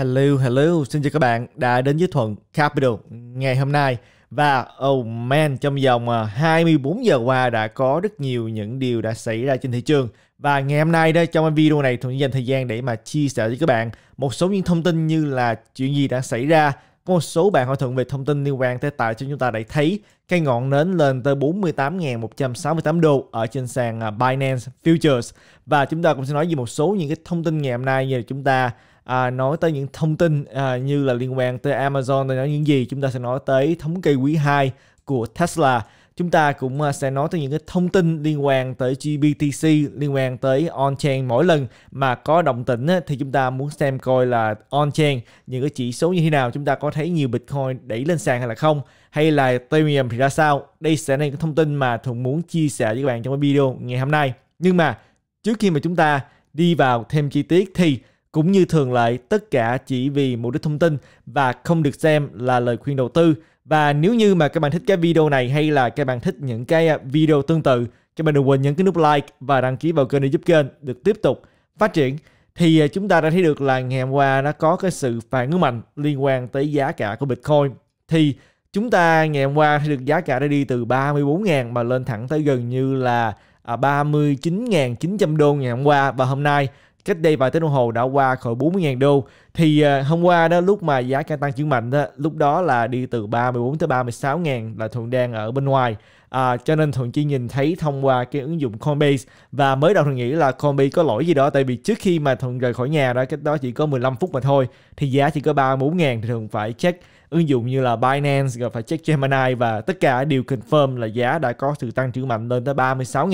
Hello, hello, xin chào các bạn đã đến với Thuận Capital ngày hôm nay và oh man trong vòng 24 à, giờ qua đã có rất nhiều những điều đã xảy ra trên thị trường và ngày hôm nay đây trong video này Thuận dành thời gian để mà chia sẻ với các bạn một số những thông tin như là chuyện gì đã xảy ra có một số bạn hỏi Thuận về thông tin liên quan tới tại cho chúng ta đã thấy cây ngọn nến lên tới 48.168 đô ở trên sàn à, Binance Futures và chúng ta cũng sẽ nói về một số những cái thông tin ngày hôm nay như là chúng ta à, nói tới những thông tin à, như là liên quan tới Amazon thì nói những gì chúng ta sẽ nói tới thống kê quý 2 của Tesla chúng ta cũng à, sẽ nói tới những cái thông tin liên quan tới GBTC liên quan tới on-chain mỗi lần mà có động tĩnh thì chúng ta muốn xem coi là on-chain những cái chỉ số như thế nào chúng ta có thấy nhiều Bitcoin đẩy lên sàn hay là không hay là Ethereum thì ra sao đây sẽ là những thông tin mà Thuận muốn chia sẻ với các bạn trong cái video ngày hôm nay nhưng mà trước khi mà chúng ta đi vào thêm chi tiết thì cũng như thường lệ, tất cả chỉ vì mục đích thông tin và không được xem là lời khuyên đầu tư. Và nếu như mà các bạn thích cái video này hay là các bạn thích những cái à, video tương tự, các bạn đừng quên nhấn cái nút like và đăng ký vào kênh để giúp kênh được tiếp tục phát triển. Thì à, chúng ta đã thấy được là ngày hôm qua nó có cái sự phản ứng mạnh liên quan tới giá cả của Bitcoin. Thì chúng ta ngày hôm qua thấy được giá cả đã đi từ 34.000 mà lên thẳng tới gần như là 39.900 à, đô ngày hôm qua và hôm nay cách đây vài tiếng đồng hồ đã qua khỏi 40.000 đô thì ờ, hôm qua đó lúc mà giá cả tăng chuyển mạnh đó, lúc đó là đi từ 34 tới 36 ngàn là thuận đang ở bên ngoài à, cho nên thuận chỉ nhìn thấy thông qua cái ứng dụng Coinbase và mới đầu thuận nghĩ là Coinbase có lỗi gì đó tại vì trước khi mà thuận rời khỏi nhà đó cái đó chỉ có 15 phút mà thôi thì giá chỉ có 34 ngàn thì thuận phải check ứng dụng như là Binance rồi phải check Gemini và tất cả đều confirm là giá đã có sự tăng trưởng mạnh lên tới 36 000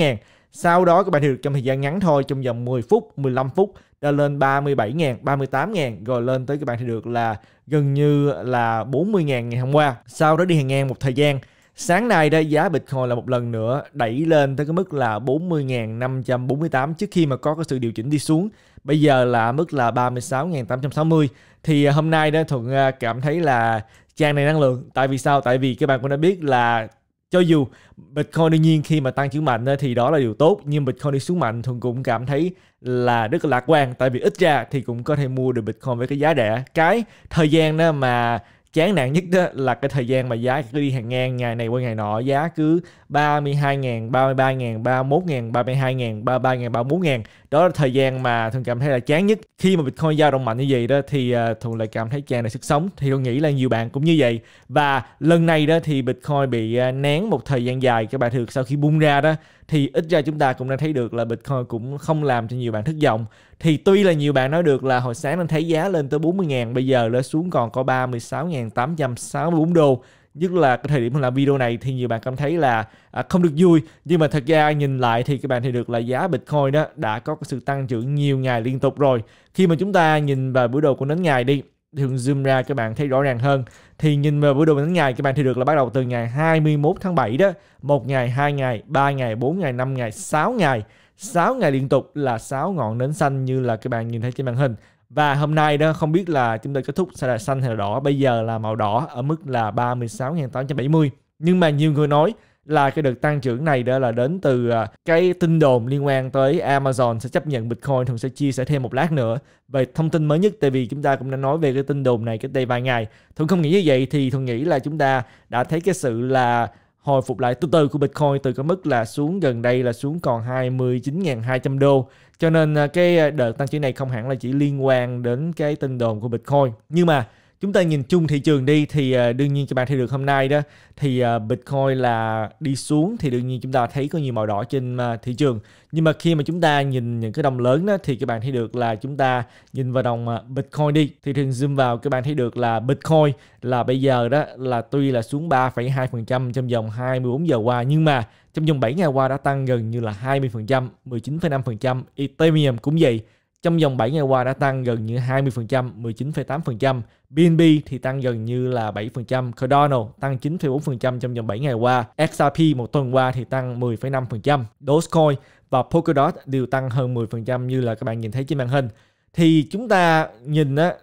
sau đó các bạn hiểu trong thời gian ngắn thôi trong vòng 10 phút 15 phút đã lên 37 000 38 000 rồi lên tới các bạn thì được là gần như là 40 000 ngày hôm qua sau đó đi hàng ngang một thời gian Sáng nay đây giá Bitcoin là một lần nữa đẩy lên tới cái mức là 40.548 trước khi mà có cái sự điều chỉnh đi xuống. Bây giờ là mức là 36.860 thì à, hôm nay đó Thuận à, cảm thấy là trang này năng lượng. Tại vì sao? Tại vì các bạn cũng đã biết là cho dù Bitcoin đương nhiên khi mà tăng trưởng mạnh thì đó là điều tốt nhưng Bitcoin đi xuống mạnh Thuận cũng cảm thấy là rất là lạc quan tại vì ít ra thì cũng có thể mua được Bitcoin với cái giá rẻ cái thời gian đó mà chán nản nhất đó là cái thời gian mà giá cứ đi hàng ngang ngày này qua ngày nọ giá cứ 32 ngàn 33 ngàn 31 ngàn 32 ngàn 33 ngàn 34 ngàn đó là thời gian mà thường cảm thấy là chán nhất khi mà Bitcoin dao động mạnh như vậy đó thì à, thường lại cảm thấy tràn đầy sức sống thì tôi nghĩ là nhiều bạn cũng như vậy và lần này đó thì Bitcoin bị à, nén một thời gian dài các bạn thường sau khi bung ra đó thì ít ra chúng ta cũng đang thấy được là Bitcoin cũng không làm cho nhiều bạn thất vọng. Thì tuy là nhiều bạn nói được là hồi sáng đang thấy giá lên tới 40.000, bây giờ nó xuống còn có 36.864 đô nhất là cái thời điểm mình làm video này thì nhiều bạn cảm thấy là à, không được vui nhưng mà thật ra nhìn lại thì các bạn thấy được là giá Bitcoin đó đã có sự tăng trưởng nhiều ngày liên tục rồi khi mà chúng ta nhìn vào biểu đồ của nến ngày đi thường zoom ra các bạn thấy rõ ràng hơn thì nhìn vào biểu đồ tính ngày các bạn thì được là bắt đầu từ ngày 21 tháng 7 đó một ngày hai ngày ba ngày bốn ngày năm ngày sáu ngày 6 ngày liên tục là 6 ngọn nến xanh như là các bạn nhìn thấy trên màn hình và hôm nay đó không biết là chúng ta kết thúc sẽ là xanh hay là đỏ bây giờ là màu đỏ ở mức là 36.870 nhưng mà nhiều người nói là cái đợt tăng trưởng này đó là đến từ à, cái tin đồn liên quan tới Amazon sẽ chấp nhận Bitcoin Thường sẽ chia sẻ thêm một lát nữa về thông tin mới nhất tại vì chúng ta cũng đã nói về cái tin đồn này cách đây vài ngày Thường không nghĩ như vậy thì Thường nghĩ là chúng ta đã thấy cái sự là hồi phục lại từ từ của Bitcoin từ cái mức là xuống gần đây là xuống còn 29.200 đô. Cho nên à, cái à, đợt tăng trưởng này không hẳn là chỉ liên quan đến cái tin đồn của Bitcoin. Nhưng mà chúng ta nhìn chung thị trường đi thì ờ, đương nhiên cho bạn thấy được hôm nay đó thì ờ, Bitcoin là đi xuống thì đương nhiên chúng ta thấy có nhiều màu đỏ trên ờ, thị trường nhưng mà khi mà chúng ta nhìn những cái đồng lớn đó thì các bạn thấy được là chúng ta nhìn vào đồng Bitcoin đi thì thường zoom vào các bạn thấy được là Bitcoin là bây giờ đó là tuy là xuống 3,2% trong vòng 24 giờ qua nhưng mà trong vòng 7 ngày qua đã tăng gần như là 20%, 19,5%, Ethereum cũng vậy trong vòng 7 ngày qua đã tăng gần như 20%, 19,8%. BNB thì tăng gần như là 7%, Cardano tăng 9,4% trong vòng 7 ngày qua, XRP một tuần qua thì tăng 10,5%, Dogecoin và Polkadot đều tăng hơn 10% như là các bạn nhìn thấy trên màn hình. Thì chúng ta nhìn á,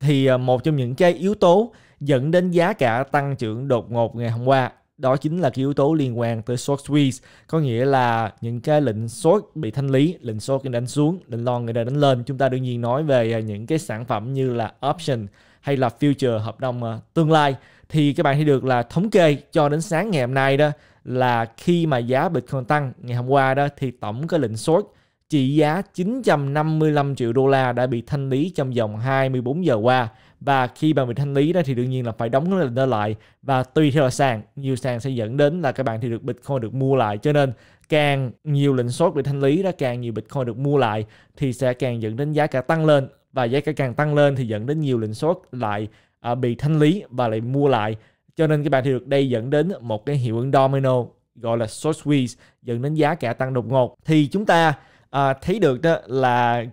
thì à, một trong những cái yếu tố dẫn đến giá cả tăng trưởng đột ngột ngày hôm qua đó chính là cái yếu tố liên quan tới short squeeze có nghĩa là những cái lệnh short bị thanh lý lệnh short người đánh xuống lệnh long người ta đánh lên chúng ta đương nhiên nói về à, những cái sản phẩm như là option hay là future hợp đồng à, tương lai thì các bạn thấy được là thống kê cho đến sáng ngày hôm nay đó là khi mà giá Bitcoin tăng ngày hôm qua đó thì tổng cái lệnh short trị giá 955 triệu đô la đã bị thanh lý trong vòng 24 giờ qua và khi mà mình thanh lý đó thì đương nhiên là phải đóng cái lệnh đó lại và tùy theo là sàn nhiều sàn sẽ dẫn đến là các bạn thì được bitcoin được mua lại cho nên càng nhiều lệnh sốt bị thanh lý đó càng nhiều bitcoin được mua lại thì sẽ càng dẫn đến giá cả tăng lên và giá cả càng tăng lên thì dẫn đến nhiều lệnh sốt lại à, bị thanh lý và lại mua lại cho nên các bạn thì được đây dẫn đến một cái hiệu ứng domino gọi là short squeeze dẫn đến giá cả tăng đột ngột thì chúng ta à, thấy được đó là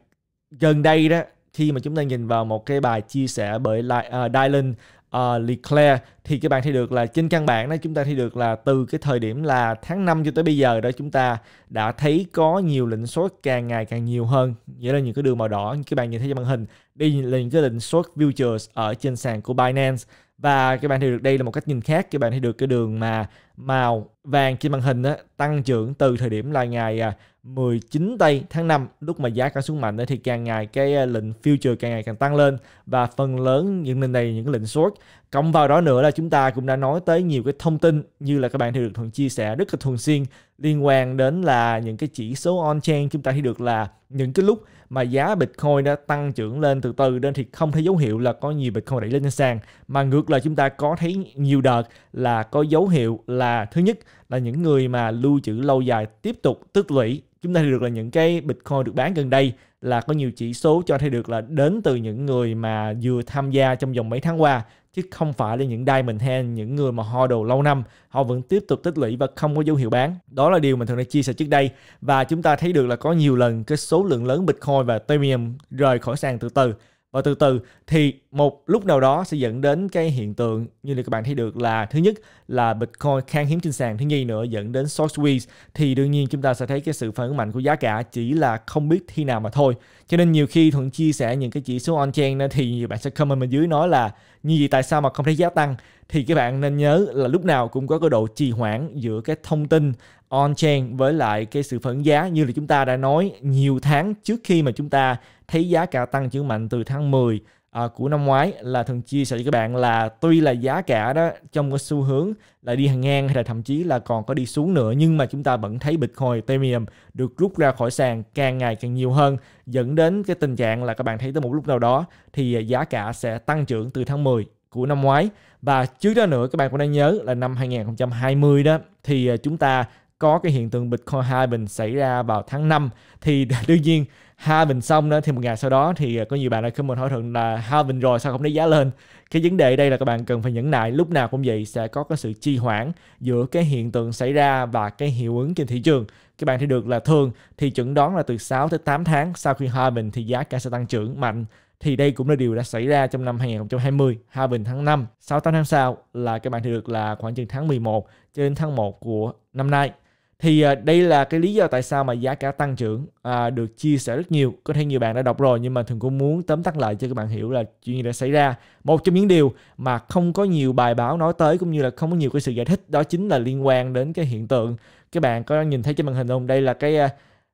gần đây đó khi mà chúng ta nhìn vào một cái bài chia sẻ bởi uh, Dylan uh, Leclerc thì các bạn thấy được là trên căn bản đó chúng ta thấy được là từ cái thời điểm là tháng 5 cho tới bây giờ đó chúng ta đã thấy có nhiều lệnh sốt càng ngày càng nhiều hơn nghĩa là những cái đường màu đỏ như các bạn nhìn thấy trên màn hình đây là những cái lệnh sốt futures ở trên sàn của Binance và các bạn thấy được đây là một cách nhìn khác các bạn thấy được cái đường mà màu vàng trên màn hình tăng trưởng từ thời điểm là ngày 19 à, tây tháng 5 lúc mà giá cả xuống mạnh thì càng ngày cái à, lệnh future càng ngày càng tăng lên và phần lớn những lệnh này những cái lệnh short cộng vào đó nữa là chúng ta cũng đã nói tới nhiều cái thông tin như là các bạn thì được thường chia sẻ rất là thường xuyên liên quan đến là những cái chỉ số on chain chúng ta thấy được là những cái lúc mà giá Bitcoin đã tăng trưởng lên từ từ nên thì không thấy dấu hiệu là có nhiều Bitcoin đẩy lên trên sàn mà ngược lại chúng ta có thấy nhiều đợt là có dấu hiệu là thứ nhất là những người mà lưu trữ lâu dài tiếp tục tích lũy chúng ta thấy được là những cái bitcoin được bán gần đây là có nhiều chỉ số cho thấy được là đến từ những người mà vừa tham gia trong vòng mấy tháng qua chứ không phải là những đai mình hand những người mà ho đồ lâu năm họ vẫn tiếp tục tích lũy và không có dấu hiệu bán đó là điều mình thường đã chia sẻ trước đây và chúng ta thấy được là có nhiều lần cái số lượng lớn bitcoin và ethereum rời khỏi sàn từ từ và từ từ thì một lúc nào đó sẽ dẫn đến cái hiện tượng như là các bạn thấy được là thứ nhất là Bitcoin khan hiếm trên sàn, thứ nhì nữa dẫn đến short squeeze thì đương nhiên chúng ta sẽ thấy cái sự phản ứng mạnh của giá cả chỉ là không biết khi nào mà thôi. Cho nên nhiều khi Thuận chia sẻ những cái chỉ số on-chain thì nhiều bạn sẽ comment bên dưới nói là như vậy tại sao mà không thấy giá tăng thì các bạn nên nhớ là lúc nào cũng có cái độ trì hoãn giữa cái thông tin on-chain với lại cái sự phản giá như là chúng ta đã nói nhiều tháng trước khi mà chúng ta thấy giá cả tăng trưởng mạnh từ tháng 10 à, của năm ngoái là thường chia sẻ với các bạn là tuy là giá cả đó trong cái xu hướng là đi hàng ngang hay là thậm chí là còn có đi xuống nữa nhưng mà chúng ta vẫn thấy Bitcoin, Ethereum được rút ra khỏi sàn càng ngày càng nhiều hơn dẫn đến cái tình trạng là các bạn thấy tới một lúc nào đó thì giá cả sẽ tăng trưởng từ tháng 10 của năm ngoái và trước đó nữa các bạn cũng đang nhớ là năm 2020 đó thì à, chúng ta có cái hiện tượng Bitcoin halving xảy ra vào tháng 5 thì đương nhiên halving xong đó thì một ngày sau đó thì à, có nhiều bạn đã comment hỏi thượng là halving rồi sao không thấy giá lên cái vấn đề đây là các bạn cần phải nhẫn nại lúc nào cũng vậy sẽ có cái sự trì hoãn giữa cái hiện tượng xảy ra và cái hiệu ứng trên thị trường các bạn thấy được là thường thì chuẩn đoán là từ 6 tới 8 tháng sau khi halving thì giá cả sẽ tăng trưởng mạnh thì đây cũng là điều đã xảy ra trong năm 2020 hai bình tháng 5 6 8 tháng sau là các bạn thì được là khoảng chừng tháng 11 cho đến tháng 1 của năm nay thì à, đây là cái lý do tại sao mà giá cả tăng trưởng à, được chia sẻ rất nhiều có thể nhiều bạn đã đọc rồi nhưng mà thường cũng muốn tóm tắt lại cho các bạn hiểu là chuyện gì đã xảy ra một trong những điều mà không có nhiều bài báo nói tới cũng như là không có nhiều cái sự giải thích đó chính là liên quan đến cái hiện tượng các bạn có nhìn thấy trên màn hình không đây là cái à,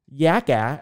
giá cả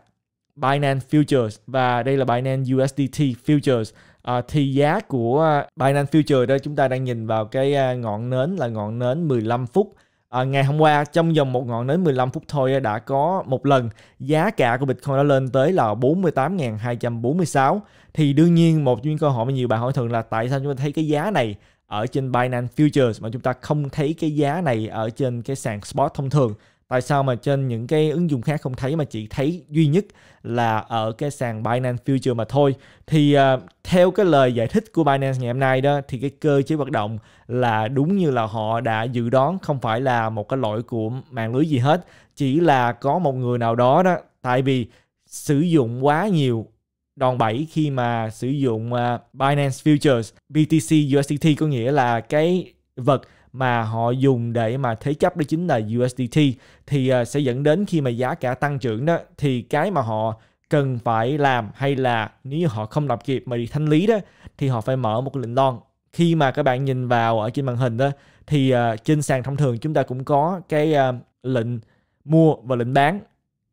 Binance Futures và đây là Binance USDT Futures à, thì giá của à, Binance Futures đó chúng ta đang nhìn vào cái à, ngọn nến là ngọn nến 15 phút à, ngày hôm qua trong vòng một ngọn nến 15 phút thôi đã có một lần giá cả của Bitcoin đã lên tới là 48.246 thì đương nhiên một chuyên câu hỏi mà nhiều bạn hỏi thường là tại sao chúng ta thấy cái giá này ở trên Binance Futures mà chúng ta không thấy cái giá này ở trên cái sàn spot thông thường tại sao mà trên những cái ứng dụng khác không thấy mà chỉ thấy duy nhất là ở cái sàn Binance Future mà thôi thì uh, theo cái lời giải thích của Binance ngày hôm nay đó thì cái cơ chế hoạt động là đúng như là họ đã dự đoán không phải là một cái lỗi của mạng lưới gì hết chỉ là có một người nào đó đó tại vì sử dụng quá nhiều đòn bẩy khi mà sử dụng uh, Binance Futures BTC USDT có nghĩa là cái vật mà họ dùng để mà thế chấp đó chính là USDT thì à, sẽ dẫn đến khi mà giá cả tăng trưởng đó thì cái mà họ cần phải làm hay là nếu như họ không làm kịp mà đi thanh lý đó thì họ phải mở một lệnh lon khi mà các bạn nhìn vào ở trên màn hình đó thì à, trên sàn thông thường chúng ta cũng có cái à, lệnh mua và lệnh bán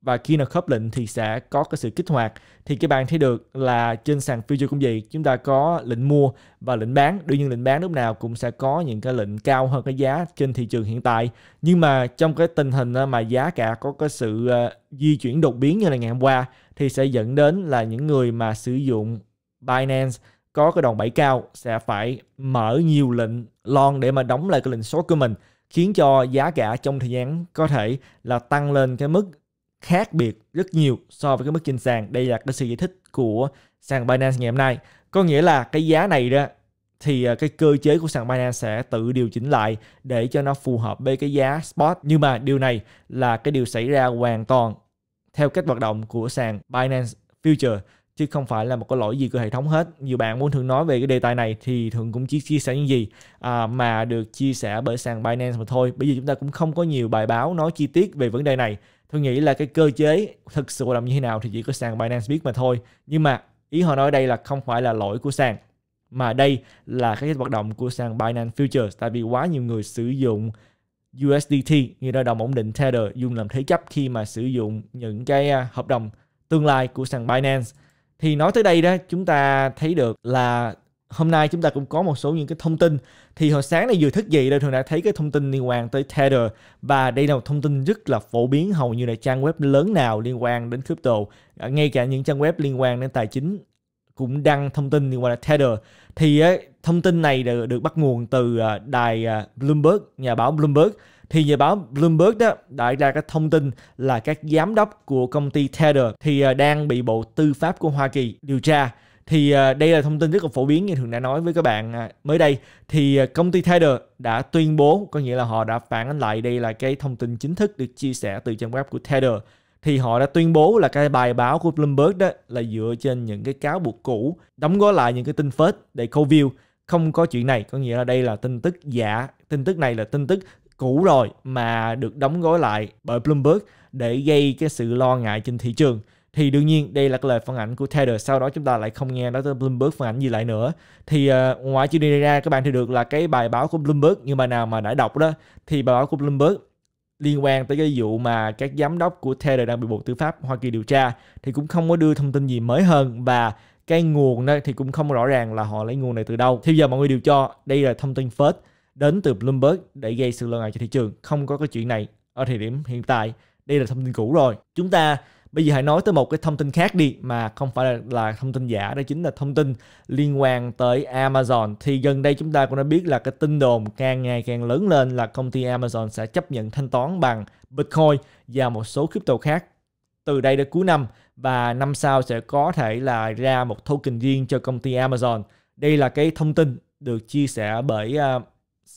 và khi nào khớp lệnh thì sẽ có cái sự kích hoạt thì các bạn thấy được là trên sàn future cũng vậy chúng ta có lệnh mua và lệnh bán đương nhiên lệnh bán lúc nào cũng sẽ có những cái lệnh cao hơn cái giá trên thị trường hiện tại nhưng mà trong cái tình hình ờ, mà giá cả có cái sự ờ, di chuyển đột biến như là ngày hôm qua thì sẽ dẫn đến là những người mà sử dụng Binance có cái đòn bẩy cao sẽ phải mở nhiều lệnh lon để mà đóng lại cái lệnh số của mình khiến cho giá cả trong thời gian có thể là tăng lên cái mức khác biệt rất nhiều so với cái mức trên sàn. Đây là cái sự giải thích của sàn Binance ngày hôm nay. Có nghĩa là cái giá này đó thì à, cái cơ chế của sàn Binance sẽ tự điều chỉnh lại để cho nó phù hợp với cái giá spot. Nhưng mà điều này là cái điều xảy ra hoàn toàn theo cách hoạt động của sàn Binance Future chứ không phải là một cái lỗi gì của hệ thống hết nhiều bạn muốn thường nói về cái đề tài này thì thường cũng chỉ chia sẻ những gì à, mà được chia sẻ bởi sàn Binance mà thôi bây giờ chúng ta cũng không có nhiều bài báo nói chi tiết về vấn đề này tôi nghĩ là cái cơ chế thực sự làm như thế nào thì chỉ có sàn Binance biết mà thôi nhưng mà ý họ nói đây là không phải là lỗi của sàn mà đây là cái hoạt động của sàn Binance Futures tại vì quá nhiều người sử dụng USDT như là đồng ổn định Tether dùng làm thế chấp khi mà sử dụng những cái à, hợp đồng tương lai của sàn Binance thì nói tới đây đó chúng ta thấy được là hôm nay chúng ta cũng có một số những cái thông tin thì hồi sáng này vừa thức dậy đây thường đã thấy cái thông tin liên quan tới Tether và đây là một thông tin rất là phổ biến hầu như là trang web lớn nào liên quan đến crypto à, ngay cả những trang web liên quan đến tài chính cũng đăng thông tin liên quan đến Tether thì thông tin này được, bắt nguồn từ à, đài à, Bloomberg nhà báo Bloomberg thì nhà báo Bloomberg đó đã ra cái thông tin là các giám đốc của công ty Tether thì à, đang bị Bộ Tư pháp của Hoa Kỳ điều tra thì à, đây là thông tin rất là phổ biến như thường đã nói với các bạn à, mới đây thì công ty Tether đã tuyên bố có nghĩa là họ đã phản ánh lại đây là cái thông tin chính thức được chia sẻ từ trang web của Tether thì họ đã tuyên bố là cái bài báo của Bloomberg đó là dựa trên những cái cáo buộc cũ đóng gói lại những cái tin phết để câu view không có chuyện này có nghĩa là đây là tin tức giả tin tức này là tin tức cũ rồi mà được đóng gói lại bởi Bloomberg để gây cái sự lo ngại trên thị trường thì đương nhiên đây là cái lời phản ảnh của Tether sau đó chúng ta lại không nghe nói tới Bloomberg phản ảnh gì lại nữa thì uh, ngoài chuyện này ra các bạn thì được là cái bài báo của Bloomberg nhưng mà nào mà đã đọc đó thì bài báo của Bloomberg liên quan tới cái vụ mà các giám đốc của Tether đang bị Bộ Tư pháp Hoa Kỳ điều tra thì cũng không có đưa thông tin gì mới hơn và cái nguồn đó thì cũng không rõ ràng là họ lấy nguồn này từ đâu. Thì giờ mọi người đều cho đây là thông tin phết đến từ Bloomberg để gây sự lo ngại cho thị trường. Không có cái chuyện này ở thời điểm hiện tại. Đây là thông tin cũ rồi. Chúng ta bây giờ hãy nói tới một cái thông tin khác đi mà không phải là, là thông tin giả đó chính là thông tin liên quan tới Amazon thì gần đây chúng ta cũng đã biết là cái tin đồn càng ngày càng lớn lên là công ty Amazon sẽ chấp nhận thanh toán bằng Bitcoin và một số crypto khác từ đây đến cuối năm và năm sau sẽ có thể là ra một token riêng cho công ty Amazon đây là cái thông tin được chia sẻ bởi uh,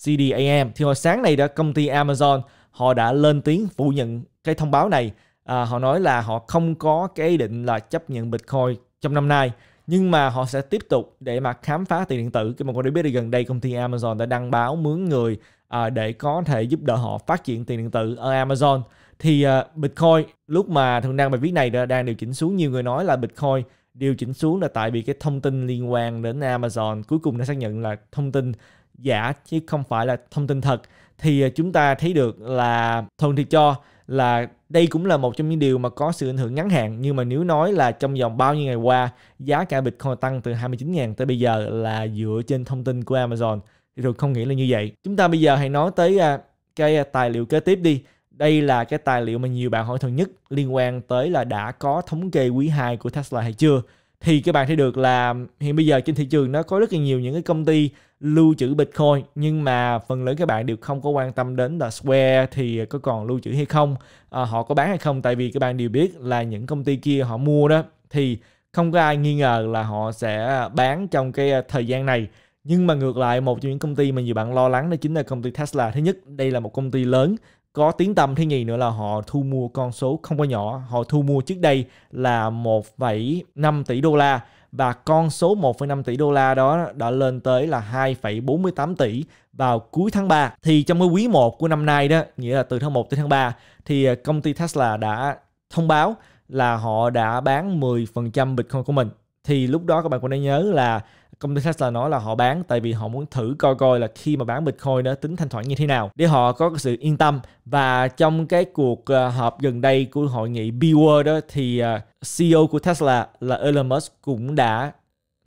CDAM thì hồi sáng này đã công ty Amazon họ đã lên tiếng phủ nhận cái thông báo này à, họ nói là họ không có cái ý định là chấp nhận Bitcoin trong năm nay nhưng mà họ sẽ tiếp tục để mà khám phá tiền điện tử cái mà con để biết là gần đây công ty Amazon đã đăng báo mướn người à, để có thể giúp đỡ họ phát triển tiền điện tử ở Amazon thì à, Bitcoin lúc mà thường đăng bài viết này đã đang điều chỉnh xuống nhiều người nói là Bitcoin điều chỉnh xuống là tại vì cái thông tin liên quan đến Amazon cuối cùng đã xác nhận là thông tin giả chứ không phải là thông tin thật thì à, chúng ta thấy được là thuận thì cho là đây cũng là một trong những điều mà có sự ảnh hưởng ngắn hạn nhưng mà nếu nói là trong vòng bao nhiêu ngày qua giá cả Bitcoin tăng từ 29.000 tới bây giờ là dựa trên thông tin của Amazon thì tôi không nghĩ là như vậy. Chúng ta bây giờ hãy nói tới à, cái à, tài liệu kế tiếp đi. Đây là cái tài liệu mà nhiều bạn hỏi thường nhất liên quan tới là đã có thống kê quý 2 của Tesla hay chưa. Thì các bạn thấy được là hiện bây giờ trên thị trường nó có rất là nhiều những cái công ty lưu trữ Bitcoin nhưng mà phần lớn các bạn đều không có quan tâm đến là Square thì có còn lưu trữ hay không à, họ có bán hay không tại vì các bạn đều biết là những công ty kia họ mua đó thì không có ai nghi ngờ là họ sẽ bán trong cái à, thời gian này nhưng mà ngược lại một trong những công ty mà nhiều bạn lo lắng đó chính là công ty Tesla thứ nhất đây là một công ty lớn có tiếng tăm thứ nhì nữa là họ thu mua con số không có nhỏ họ thu mua trước đây là 1,5 tỷ đô la và con số 1,5 tỷ đô la đó đã lên tới là 2,48 tỷ vào cuối tháng 3. Thì trong cái quý 1 của năm nay đó, nghĩa là từ tháng 1 tới tháng 3 thì à, công ty Tesla đã thông báo là họ đã bán 10% Bitcoin của mình. Thì lúc đó các bạn cũng đã nhớ là công ty Tesla nói là họ bán tại vì họ muốn thử coi coi là khi mà bán Bitcoin nó tính thanh khoản như thế nào để họ có sự yên tâm và trong cái cuộc ờ, họp gần đây của hội nghị B-World đó thì ờ, CEO của Tesla là Elon Musk cũng đã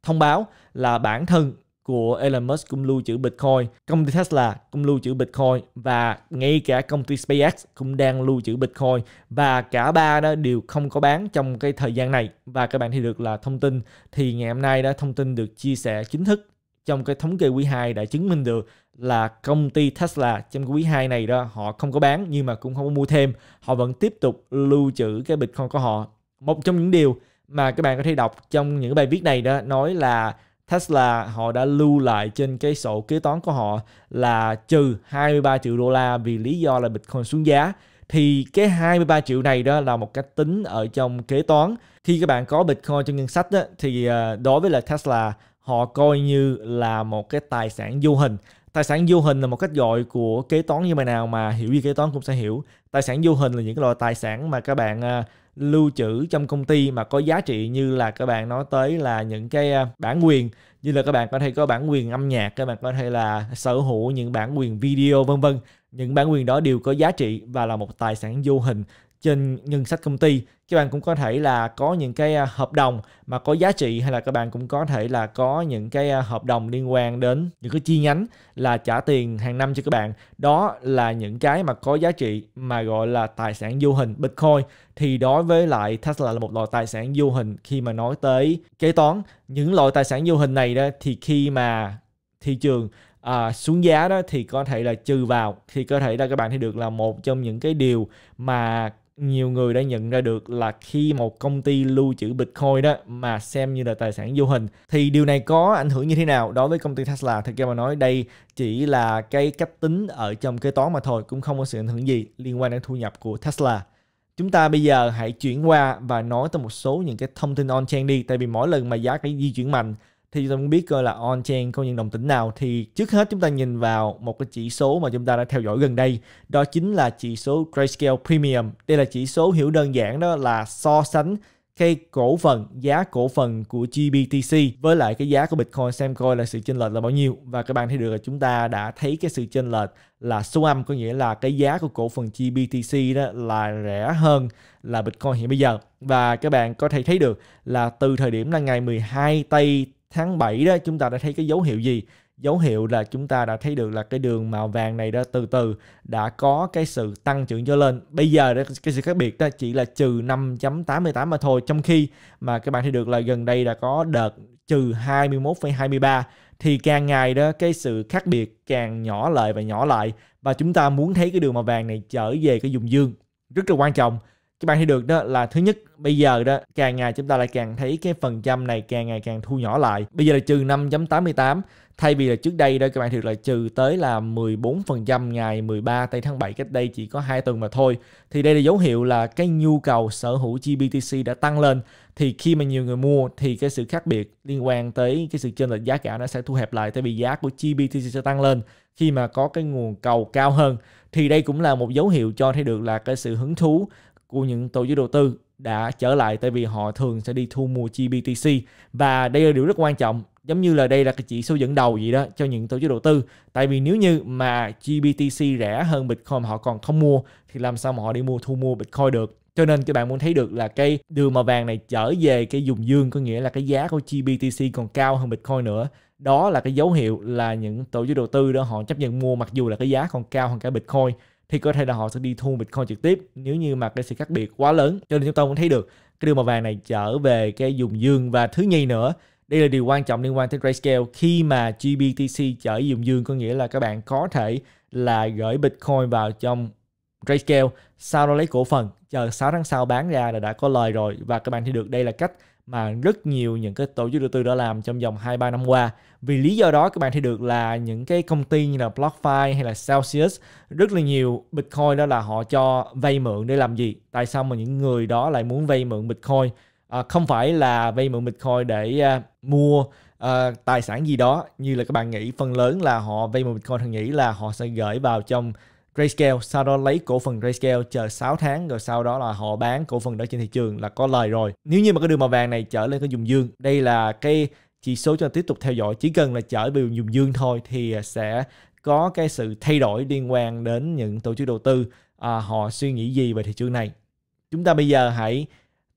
thông báo là bản thân của Elon Musk cũng lưu trữ Bitcoin, công ty Tesla cũng lưu trữ Bitcoin và ngay cả công ty SpaceX cũng đang lưu trữ Bitcoin và cả ba đó đều không có bán trong cái thời gian này và các bạn thì được là thông tin thì ngày hôm nay đó thông tin được chia sẻ chính thức trong cái thống kê quý 2 đã chứng minh được là công ty Tesla trong quý 2 này đó họ không có bán nhưng mà cũng không có mua thêm họ vẫn tiếp tục lưu trữ cái Bitcoin của họ một trong những điều mà các bạn có thể đọc trong những bài viết này đó nói là Tesla họ đã lưu lại trên cái sổ kế toán của họ là trừ 23 triệu đô la vì lý do là Bitcoin xuống giá thì cái 23 triệu này đó là một cách tính ở trong kế toán khi các bạn có Bitcoin trong ngân sách đó, thì ờ, đối với là Tesla họ coi như là một cái tài sản vô hình tài sản vô hình là một cách gọi của kế toán như bài nào mà hiểu gì kế toán cũng sẽ hiểu tài sản vô hình là những cái loại tài sản mà các bạn ờ, lưu trữ trong công ty mà có giá trị như là các bạn nói tới là những cái à, bản quyền như là các bạn có thể có bản quyền âm nhạc các bạn có thể là sở hữu những bản quyền video vân vân những bản quyền đó đều có giá trị và là một tài sản vô hình trên ngân sách công ty các bạn cũng có thể là có những cái à, hợp đồng mà có giá trị hay là các bạn cũng có thể là có những cái à, hợp đồng liên quan đến những cái chi nhánh là trả tiền hàng năm cho các bạn đó là những cái mà có giá trị mà gọi là tài sản vô hình bitcoin thì đối với lại tesla là một loại tài sản vô hình khi mà nói tới kế toán những loại tài sản vô hình này đó thì khi mà thị trường à, xuống giá đó thì có thể là trừ vào thì có thể là các bạn thấy được là một trong những cái điều mà nhiều người đã nhận ra được là khi một công ty lưu trữ Bitcoin đó mà xem như là tài sản vô hình thì điều này có ảnh hưởng như thế nào đối với công ty Tesla? Thật ra mà nói đây chỉ là cái cách tính ở trong kế toán mà thôi cũng không có sự ảnh hưởng gì liên quan đến thu nhập của Tesla. Chúng ta bây giờ hãy chuyển qua và nói tới một số những cái thông tin on-chain đi tại vì mỗi lần mà giá cái di chuyển mạnh thì chúng ta muốn biết coi ờ, là on chain có những đồng tính nào thì trước hết chúng ta nhìn vào một cái chỉ số mà chúng ta đã theo dõi gần đây đó chính là chỉ số Grayscale Premium đây là chỉ số hiểu đơn giản đó là so sánh cái cổ phần giá cổ phần của GBTC với lại cái giá của Bitcoin xem coi là sự chênh lệch là bao nhiêu và các bạn thấy được là chúng ta đã thấy cái sự chênh lệch là số âm có nghĩa là cái giá của cổ phần GBTC đó là rẻ hơn là Bitcoin hiện bây giờ và các bạn có thể thấy được là từ thời điểm là ngày 12 tây tháng 7 đó chúng ta đã thấy cái dấu hiệu gì dấu hiệu là chúng ta đã thấy được là cái đường màu vàng này đó từ từ đã có cái sự tăng trưởng cho lên. Bây giờ đó, cái sự khác biệt đó chỉ là trừ 5.88 mà thôi trong khi mà các bạn thấy được là gần đây đã có đợt trừ 21,23 thì càng ngày đó cái sự khác biệt càng nhỏ lại và nhỏ lại và chúng ta muốn thấy cái đường màu vàng này trở về cái vùng dương rất là quan trọng các bạn thấy được đó là thứ nhất bây giờ đó càng ngày chúng ta lại càng thấy cái phần trăm này càng ngày càng thu nhỏ lại bây giờ là trừ 5.88 thay vì là trước đây đó các bạn thực là trừ tới là 14% ngày 13 tây tháng 7 cách đây chỉ có 2 tuần mà thôi thì đây là dấu hiệu là cái nhu cầu sở hữu GBTC đã tăng lên thì khi mà nhiều người mua thì cái sự khác biệt liên quan tới cái sự chênh lệch giá cả nó sẽ thu hẹp lại tại vì giá của GBTC sẽ tăng lên khi mà có cái nguồn cầu cao hơn thì đây cũng là một dấu hiệu cho thấy được là cái sự hứng thú của những tổ chức đầu tư đã trở lại tại vì họ thường sẽ đi thu mua chi BTC và đây là điều rất quan trọng giống như là đây là cái chỉ số dẫn đầu gì đó cho những tổ chức đầu tư tại vì nếu như mà GBTC rẻ hơn Bitcoin họ còn không mua thì làm sao mà họ đi mua thu mua Bitcoin được cho nên các bạn muốn thấy được là cái đường màu vàng này trở về cái dùng dương có nghĩa là cái giá của GBTC còn cao hơn Bitcoin nữa đó là cái dấu hiệu là những tổ chức đầu tư đó họ chấp nhận mua mặc dù là cái giá còn cao hơn cả Bitcoin thì có thể là họ sẽ đi thu Bitcoin trực tiếp nếu như mà cái sự khác biệt quá lớn. Cho nên chúng ta cũng thấy được cái đường màu vàng này trở về cái dùng dương và thứ nhì nữa đây là điều quan trọng liên quan tới Grayscale khi mà GBTC trở dùng dương có nghĩa là các bạn có thể là gửi Bitcoin vào trong Grayscale sau đó lấy cổ phần chờ 6 tháng sau bán ra là đã có lời rồi và các bạn thấy được đây là cách mà rất nhiều những cái tổ chức đầu tư đã làm trong vòng 2 3 năm qua. Vì lý do đó các bạn thấy được là những cái công ty như là BlockFi hay là Celsius rất là nhiều Bitcoin đó là họ cho vay mượn để làm gì? Tại sao mà những người đó lại muốn vay mượn Bitcoin? À, không phải là vay mượn Bitcoin để à, mua à, tài sản gì đó như là các bạn nghĩ phần lớn là họ vay mượn Bitcoin thường nghĩ là họ sẽ gửi vào trong Grayscale sau đó lấy cổ phần Grayscale chờ 6 tháng rồi sau đó là họ bán cổ phần đó trên thị trường là có lời rồi nếu như mà cái đường màu vàng này trở lên cái vùng dương đây là cái chỉ số cho tiếp tục theo dõi chỉ cần là trở về vùng dương thôi thì sẽ có cái sự thay đổi liên quan đến những tổ chức đầu tư à, họ suy nghĩ gì về thị trường này chúng ta bây giờ hãy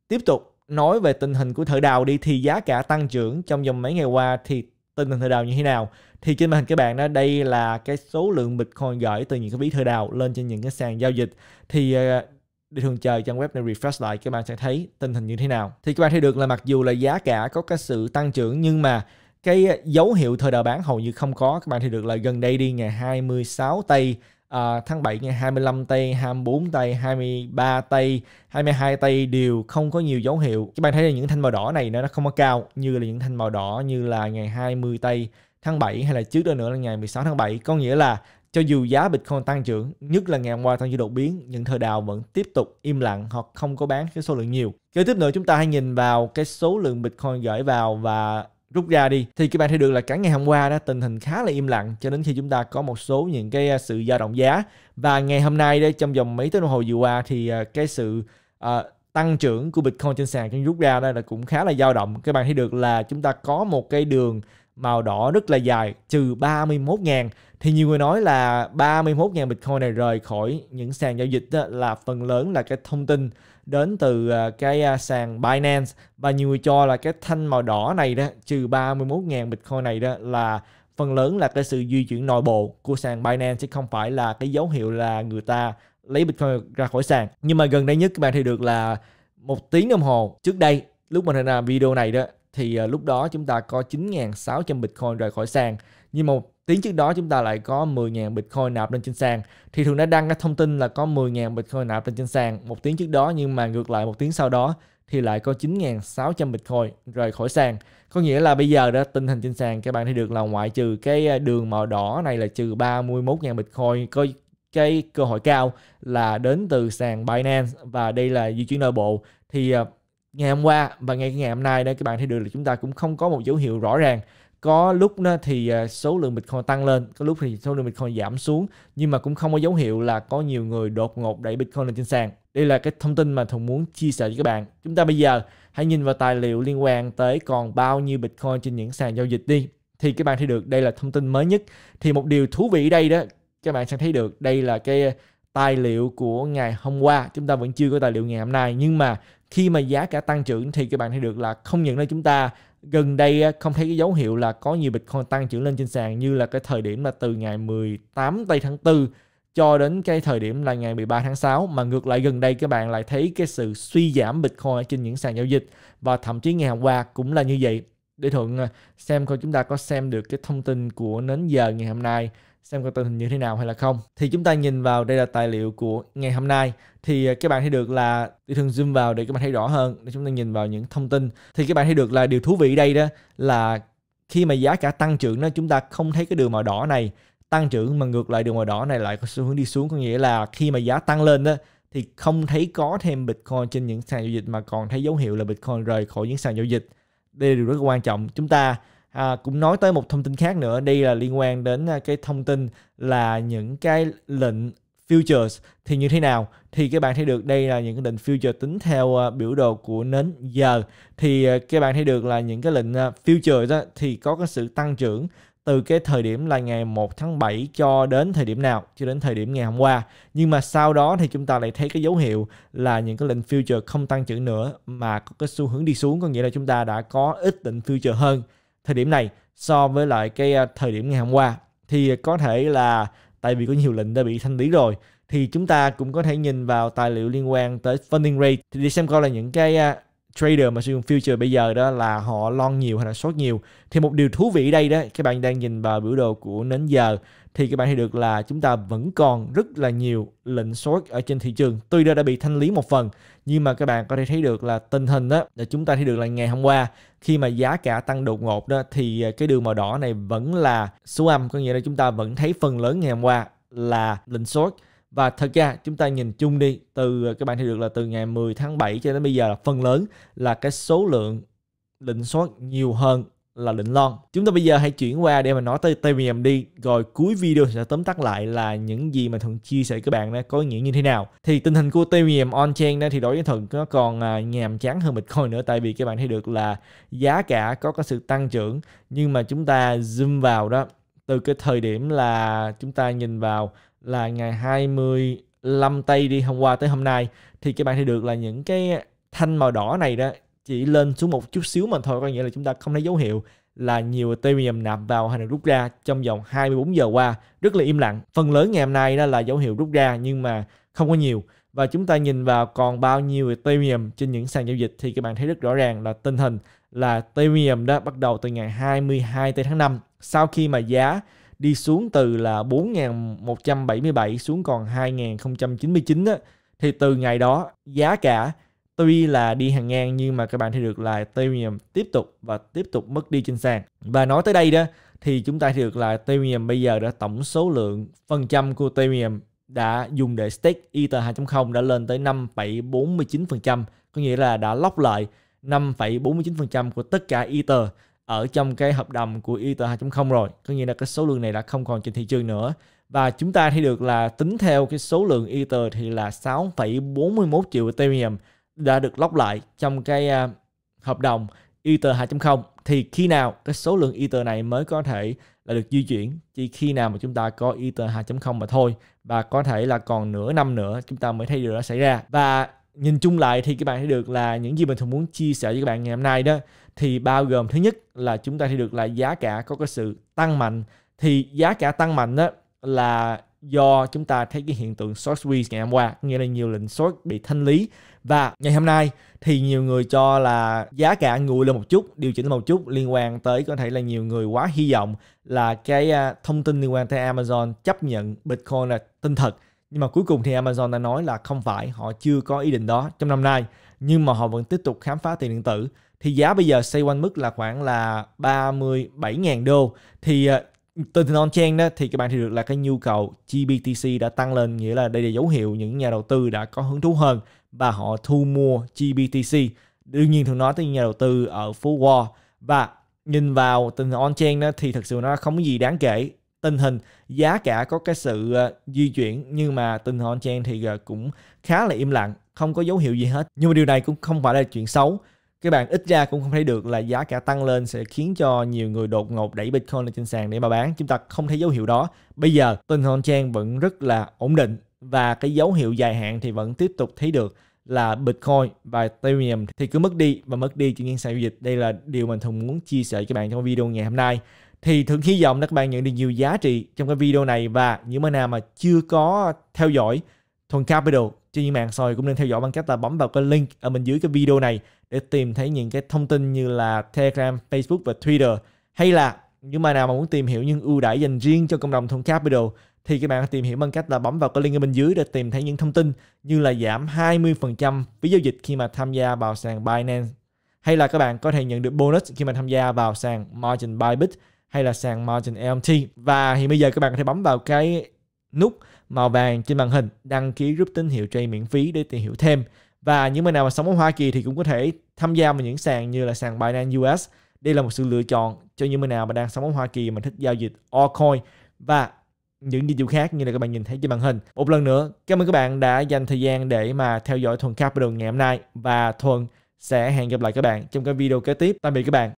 tiếp tục nói về tình hình của thợ đào đi thì giá cả tăng trưởng trong vòng mấy ngày qua thì tình hình thời đào như thế nào thì trên màn hình các bạn đó đây là cái số lượng bitcoin gửi từ những cái ví thời đào lên trên những cái sàn giao dịch thì ờ, để thường chờ trang web này refresh lại các bạn sẽ thấy tình hình như thế nào thì các bạn thấy được là mặc dù là giá cả có cái sự tăng trưởng nhưng mà cái dấu hiệu thời đào bán hầu như không có các bạn thấy được là gần đây đi ngày 26 tây à, tháng 7 nghe 25 tay, 24 tây 23 tay, 22 tây đều không có nhiều dấu hiệu. Các bạn thấy là những thanh màu đỏ này nó không có cao như là những thanh màu đỏ như là ngày 20 tây tháng 7 hay là trước đó nữa là ngày 16 tháng 7. Có nghĩa là cho dù giá Bitcoin tăng trưởng, nhất là ngày hôm qua tăng trưởng đột biến, những thời đào vẫn tiếp tục im lặng hoặc không có bán cái số lượng nhiều. Kế tiếp nữa chúng ta hãy nhìn vào cái số lượng Bitcoin gửi vào và rút ra đi thì các bạn thấy được là cả ngày hôm qua đó tình hình khá là im lặng cho đến khi chúng ta có một số những cái à, sự dao động giá và ngày hôm nay đây trong vòng mấy tiếng đồng hồ vừa qua thì à, cái sự uh, tăng trưởng của Bitcoin trên sàn trên rút ra đây là cũng khá là dao động các bạn thấy được là chúng ta có một cái đường màu đỏ rất là dài trừ 31.000 thì nhiều người nói là 31.000 Bitcoin này rời khỏi những sàn giao dịch đó là phần lớn là cái thông tin đến từ à, cái à, sàn Binance và nhiều người cho là cái thanh màu đỏ này đó trừ 31.000 Bitcoin này đó là phần lớn là cái sự di chuyển nội bộ của sàn Binance chứ không phải là cái dấu hiệu là người ta lấy Bitcoin ra khỏi sàn. Nhưng mà gần đây nhất các bạn thì được là một tiếng đồng hồ trước đây lúc mình làm video này đó thì à, lúc đó chúng ta có 9.600 Bitcoin rời khỏi sàn nhưng một tiếng trước đó chúng ta lại có 10.000 Bitcoin nạp lên trên sàn thì thường đã đăng cái thông tin là có 10.000 Bitcoin nạp lên trên sàn một tiếng trước đó nhưng mà ngược lại một tiếng sau đó thì lại có 9.600 Bitcoin rời khỏi sàn. Có nghĩa là bây giờ đó tình hình trên sàn các bạn thấy được là ngoại trừ cái à, đường màu đỏ này là trừ 31.000 Bitcoin có cái cơ hội cao là đến từ sàn Binance và đây là di chuyển nội bộ thì à, ngày hôm qua và ngay ngày hôm nay đây các bạn thấy được là chúng ta cũng không có một dấu hiệu rõ ràng có lúc đó thì à, số lượng Bitcoin tăng lên, có lúc thì số lượng Bitcoin giảm xuống nhưng mà cũng không có dấu hiệu là có nhiều người đột ngột đẩy Bitcoin lên trên sàn. Đây là cái thông tin mà Thùng muốn chia sẻ với các bạn. Chúng ta bây giờ hãy nhìn vào tài liệu liên quan tới còn bao nhiêu Bitcoin trên những sàn giao dịch đi. Thì các bạn thấy được đây là thông tin mới nhất. Thì một điều thú vị đây đó, các bạn sẽ thấy được đây là cái tài liệu của ngày hôm qua. Chúng ta vẫn chưa có tài liệu ngày hôm nay nhưng mà khi mà giá cả tăng trưởng thì các bạn thấy được là không những là chúng ta gần đây không thấy cái dấu hiệu là có nhiều Bitcoin tăng trưởng lên trên sàn như là cái thời điểm là từ ngày 18 tây tháng 4 cho đến cái thời điểm là ngày 13 tháng 6 mà ngược lại gần đây các bạn lại thấy cái sự suy giảm Bitcoin trên những sàn giao dịch và thậm chí ngày hôm qua cũng là như vậy. Để Thuận à, xem coi chúng ta có xem được cái thông tin của nến giờ ngày hôm nay xem coi tình hình như thế nào hay là không thì chúng ta nhìn vào đây là tài liệu của ngày hôm nay thì à, các bạn thấy được là tôi thường zoom vào để các bạn thấy rõ hơn để chúng ta nhìn vào những thông tin thì các bạn thấy được là điều thú vị đây đó là khi mà giá cả tăng trưởng đó chúng ta không thấy cái đường màu đỏ này tăng trưởng mà ngược lại đường màu đỏ này lại có xu hướng đi xuống có nghĩa là khi mà giá tăng lên đó thì không thấy có thêm Bitcoin trên những sàn giao dịch mà còn thấy dấu hiệu là Bitcoin rời khỏi những sàn giao dịch. Đây là điều rất quan trọng. Chúng ta À, cũng nói tới một thông tin khác nữa đây là liên quan đến à, cái thông tin là những cái lệnh futures thì như thế nào thì các bạn thấy được đây là những cái lệnh future tính theo à, biểu đồ của nến giờ thì à, các bạn thấy được là những cái lệnh futures thì có cái sự tăng trưởng từ cái thời điểm là ngày 1 tháng 7 cho đến thời điểm nào cho đến thời điểm ngày hôm qua nhưng mà sau đó thì chúng ta lại thấy cái dấu hiệu là những cái lệnh future không tăng trưởng nữa mà có cái xu hướng đi xuống có nghĩa là chúng ta đã có ít lệnh future hơn thời điểm này so với lại cái ờ, thời điểm ngày hôm qua thì có thể là tại vì có nhiều lệnh đã bị thanh lý rồi thì chúng ta cũng có thể nhìn vào tài liệu liên quan tới funding rate thì đi xem coi là những cái ờ, trader mà sử dụng future bây giờ đó là họ lon nhiều hay là short nhiều thì một điều thú vị đây đó các bạn đang nhìn vào biểu đồ của nến giờ thì các bạn thấy được là chúng ta vẫn còn rất là nhiều lệnh short ở trên thị trường. Tuy đã đã bị thanh lý một phần nhưng mà các bạn có thể thấy được là tình hình đó là chúng ta thấy được là ngày hôm qua khi mà giá cả tăng đột ngột đó thì à, cái đường màu đỏ này vẫn là số âm có nghĩa là chúng ta vẫn thấy phần lớn ngày hôm qua là lệnh short và thật ra chúng ta nhìn chung đi từ à, các bạn thấy được là từ ngày 10 tháng 7 cho đến bây giờ là phần lớn là cái số lượng lệnh short nhiều hơn là định lon chúng ta bây giờ hãy chuyển qua để mà nói tới TMM đi rồi cuối video sẽ tóm tắt lại là những gì mà thần chia sẻ các bạn đó có ý nghĩa như thế nào thì tình hình của TMM on chain đó thì đối với thần nó còn à, nhàm chán hơn Bitcoin nữa tại vì các bạn thấy được là giá cả có cái sự tăng trưởng nhưng mà chúng ta zoom vào đó từ cái thời điểm là chúng ta nhìn vào là ngày 25 tây đi hôm qua tới hôm nay thì các bạn thấy được là những cái thanh màu đỏ này đó chỉ lên xuống một chút xíu mà thôi có nghĩa là chúng ta không thấy dấu hiệu là nhiều Ethereum nạp vào hay là rút ra trong vòng 24 giờ qua rất là im lặng phần lớn ngày hôm nay đó là dấu hiệu rút ra nhưng mà không có nhiều và chúng ta nhìn vào còn bao nhiêu Ethereum trên những sàn giao dịch thì các bạn thấy rất rõ ràng là tình hình là Ethereum đó bắt đầu từ ngày 22 tây tháng 5 sau khi mà giá đi xuống từ là 4.177 xuống còn 2.099 á, thì từ ngày đó giá cả tuy là đi hàng ngang nhưng mà các bạn thấy được là Ethereum tiếp tục và tiếp tục mất đi trên sàn. Và nói tới đây đó thì chúng ta thấy được là Ethereum bây giờ đã tổng số lượng phần trăm của Ethereum đã dùng để stake Ether 2.0 đã lên tới 5,49%, có nghĩa là đã lóc lại 5,49% của tất cả Ether ở trong cái hợp đồng của Ether 2.0 rồi, có nghĩa là cái số lượng này đã không còn trên thị trường nữa. Và chúng ta thấy được là tính theo cái số lượng Ether thì là 6,41 triệu Ethereum đã được lóc lại trong cái uh, hợp đồng Ether 2.0 thì khi nào cái số lượng Ether này mới có thể là được di chuyển chỉ khi nào mà chúng ta có Ether 2.0 mà thôi và có thể là còn nửa năm nữa chúng ta mới thấy điều đó xảy ra và nhìn chung lại thì các bạn thấy được là những gì mình thường muốn chia sẻ với các bạn ngày hôm nay đó thì bao gồm thứ nhất là chúng ta thấy được là giá cả có cái sự tăng mạnh thì giá cả tăng mạnh đó là do chúng ta thấy cái hiện tượng short squeeze ngày hôm qua nghĩa là nhiều lệnh short bị thanh lý và ngày hôm nay thì nhiều người cho là giá cả nguội lên một chút điều chỉnh một chút liên quan tới có thể là nhiều người quá hy vọng là cái à, thông tin liên quan tới Amazon chấp nhận Bitcoin là tin thật nhưng mà cuối cùng thì Amazon đã nói là không phải họ chưa có ý định đó trong năm nay nhưng mà họ vẫn tiếp tục khám phá tiền điện tử thì giá bây giờ xoay quanh mức là khoảng là 37.000 đô thì à, từ thì non chen đó thì các bạn thì được là cái nhu cầu GBTC đã tăng lên nghĩa là đây là dấu hiệu những nhà đầu tư đã có hứng thú hơn và họ thu mua GBTC đương nhiên thường nói tới nhà đầu tư ở phố Wall và nhìn vào tình hình on chain đó thì thật sự nó không có gì đáng kể tình hình giá cả có cái sự uh, di chuyển nhưng mà tình hình on chain thì uh, cũng khá là im lặng không có dấu hiệu gì hết nhưng mà điều này cũng không phải là chuyện xấu các bạn ít ra cũng không thấy được là giá cả tăng lên sẽ khiến cho nhiều người đột ngột đẩy Bitcoin lên trên sàn để mà bán. Chúng ta không thấy dấu hiệu đó. Bây giờ tình hình trang vẫn rất là ổn định và cái dấu hiệu dài hạn thì vẫn tiếp tục thấy được là Bitcoin và Ethereum thì cứ mất đi và mất đi trên những sàn giao dịch. Đây là điều mình thường muốn chia sẻ với các bạn trong video ngày hôm nay. Thì thường hy vọng là các bạn nhận được nhiều giá trị trong cái video này và những bạn nào mà chưa có theo dõi Thuần Capital trên những mạng xã cũng nên theo dõi bằng cách là bấm vào cái link ở bên dưới cái video này để tìm thấy những cái thông tin như là Telegram, Facebook và Twitter hay là những mà nào mà muốn tìm hiểu những ưu đãi dành riêng cho cộng đồng thôn Capital thì các bạn tìm hiểu bằng cách là bấm vào cái link ở bên dưới để tìm thấy những thông tin như là giảm 20% phí giao dịch khi mà tham gia vào sàn Binance hay là các bạn có thể nhận được bonus khi mà tham gia vào sàn Margin Bybit hay là sàn Margin LMT và hiện bây giờ các bạn có thể bấm vào cái nút màu vàng trên màn hình đăng ký group tín hiệu trade miễn phí để tìm hiểu thêm và những người nào mà sống ở Hoa Kỳ thì cũng có thể tham gia vào những sàn như là sàn Binance US đây là một sự lựa chọn cho những người nào mà đang sống ở Hoa Kỳ mà thích giao dịch altcoin và những dịch vụ khác như là các bạn nhìn thấy trên màn hình. Một lần nữa, cảm ơn các bạn đã dành thời gian để mà theo dõi Thuần Capital ngày hôm nay và Thuần sẽ hẹn gặp lại các bạn trong các video kế tiếp. Tạm biệt các bạn.